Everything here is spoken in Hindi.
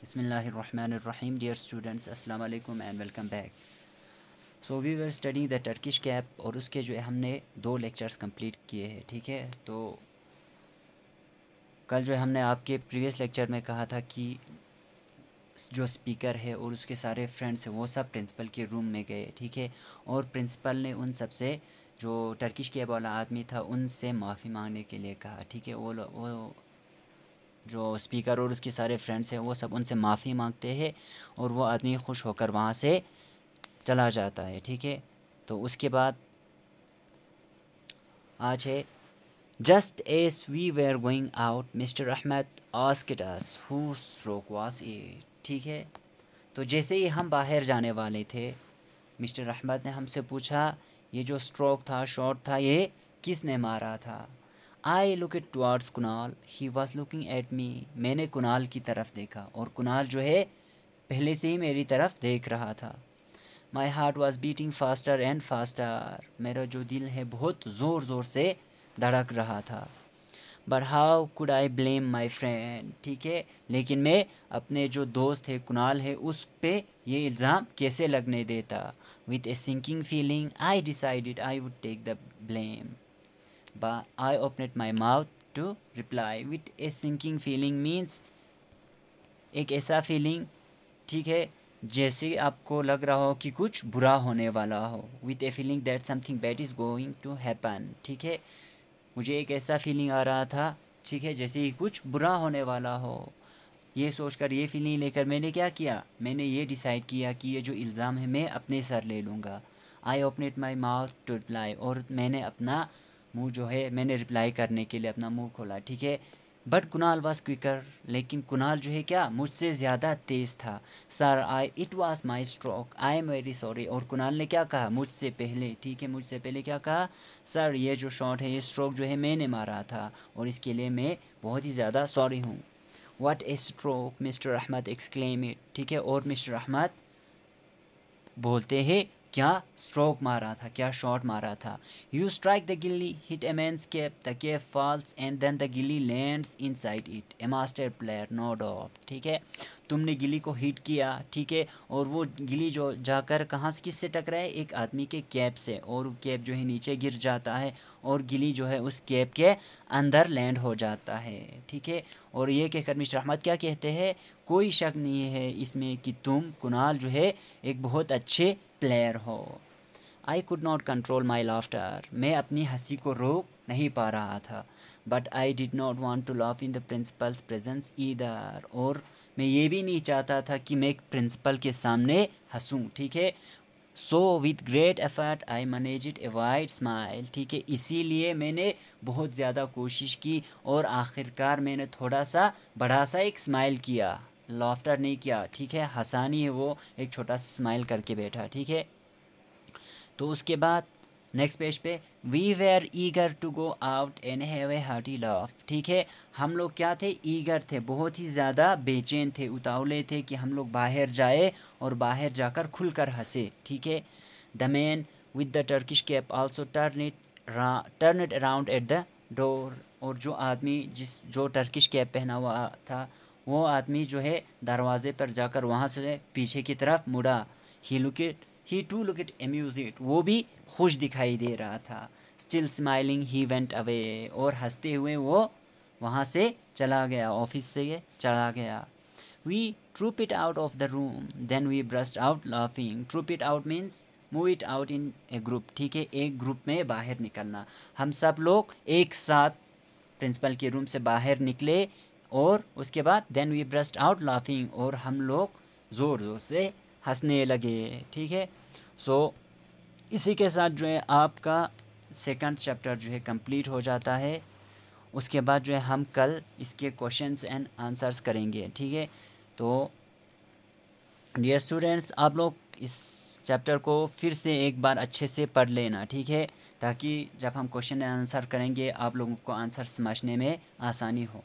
Bismillahirrahmanirrahim. Dear students, assalamu alaikum and welcome back. So we were studying the Turkish cap और उसके जो है हमने दो lectures complete किए हैं ठीक है तो कल जो है हमने आपके previous lecture में कहा था कि जो स्पीकर है और उसके सारे फ्रेंड्स हैं वो सब प्रिंसिपल के रूम में गए ठीक है और प्रिंसिपल ने उन सबसे जो टर्किश कैब वाला आदमी था उनसे माफ़ी मांगने के लिए कहा ठीक है वो वो जो स्पीकर और उसके सारे फ्रेंड्स हैं वो सब उनसे माफ़ी मांगते हैं और वो आदमी खुश होकर वहाँ से चला जाता है ठीक है तो उसके बाद आज है just as we were going out mister Ahmed asked us whose stroke was ठीक है तो जैसे ही हम बाहर जाने वाले थे मिस्टर अहमद ने हमसे पूछा ये जो स्ट्रोक था शॉट था ये किसने मारा था I look at towards Kunal he was looking at me मैंने कुनाल की तरफ देखा और कुनाल जो है पहले से ही मेरी तरफ देख रहा था my heart was beating faster and faster मेरा जो दिल है बहुत ज़ोर ज़ोर से धड़क रहा था but how could I blame my friend ठीक है लेकिन मैं अपने जो दोस्त है कुनाल है उस पर ये इल्ज़ाम कैसे लगने देता with a sinking feeling I decided I would take the blame but I opened my mouth to reply with a sinking feeling means एक ऐसा feeling ठीक है जैसे आपको लग रहा हो कि कुछ बुरा होने वाला हो with a feeling that something bad is going to happen ठीक है मुझे एक ऐसा फीलिंग आ रहा था ठीक है जैसे ही कुछ बुरा होने वाला हो ये सोचकर ये फीलिंग लेकर मैंने क्या किया मैंने ये डिसाइड किया कि ये जो इल्ज़ाम है मैं अपने सर ले लूँगा I opened my mouth to reply और मैंने अपना मुंह जो है मैंने रिप्लाई करने के लिए अपना मुंह खोला ठीक है बट कुनाल वॉज क्विकर लेकिन कुनाल जो है क्या मुझसे ज़्यादा तेज़ था sir I it was my stroke I am very sorry और कुनाल ने क्या कहा मुझसे पहले ठीक है मुझसे पहले क्या कहा सर ये जो शॉट है ये स्ट्रोक जो है मैंने मारा था और इसके लिए मैं बहुत ही ज़्यादा सॉरी हूँ what a stroke mister Ahmed exclaimed ठीक है और मिस्टर अहमद बोलते हैं क्या स्ट्रोक मारा था क्या शॉट मारा था you strike the gilli hit a man escape the cap falls and then the gilli lands inside it a master player no doubt ठीक है तुमने गिली को हिट किया ठीक है और वो गिली जो जाकर कहाँ से किस से टकरा है एक आदमी के कैप से और कैप जो है नीचे गिर जाता है और गिली जो है उस कैप के अंदर लैंड हो जाता है ठीक है और ये कहकर मिश्र अहमद क्या कहते हैं कोई शक नहीं है इसमें कि तुम कुनाल जो है एक बहुत अच्छे प्लेयर हो I could not control my laughter मैं अपनी हंसी को रोक नहीं पा रहा था but I did not want to laugh in the principal's presence either और मैं ये भी नहीं चाहता था कि मैं एक प्रिंसिपल के सामने हंसूँ ठीक है so with great effort I managed avoid smile ठीक है इसीलिए मैंने बहुत ज़्यादा कोशिश की और आखिरकार मैंने थोड़ा सा बड़ा सा एक स्माइल किया लाफ्टर नहीं किया ठीक है हंसानी है वो एक छोटा सा स्माइल करके बैठा ठीक है तो उसके बाद नेक्स्ट पेज पे we were eager to go out and have a hearty laugh ठीक है हम लोग क्या थे ईगर थे बहुत ही ज़्यादा बेचैन थे उतावले थे कि हम लोग बाहर जाए और बाहर जाकर खुलकर हंसे ठीक है the man with the Turkish cap also turned turned around at the door और जो आदमी जिस जो टर्किश कैप पहना हुआ था वो आदमी जो है दरवाज़े पर जाकर वहाँ से पीछे की तरफ मुड़ा ही looked he too looked amused वो भी खुश दिखाई दे रहा था still smiling he went away और हंसते हुए वो वहाँ से चला गया ऑफिस से चला गया we trooped out of the room then we burst out laughing trooped out means moved out in a group ठीक है एक ग्रुप में बाहर निकलना हम सब लोग एक साथ प्रिंसिपल के रूम से बाहर निकले और उसके बाद then we burst out laughing और हम लोग ज़ोर ज़ोर से हंसने लगे ठीक है सो so, इसी के साथ जो है आपका सेकंड चैप्टर जो है कंप्लीट हो जाता है उसके बाद जो है हम कल इसके क्वेश्चंस एंड आंसर्स करेंगे ठीक है तो डियर स्टूडेंट्स आप लोग इस चैप्टर को फिर से एक बार अच्छे से पढ़ लेना ठीक है ताकि जब हम क्वेश्चन आंसर करेंगे आप लोगों को आंसर समझने में आसानी हो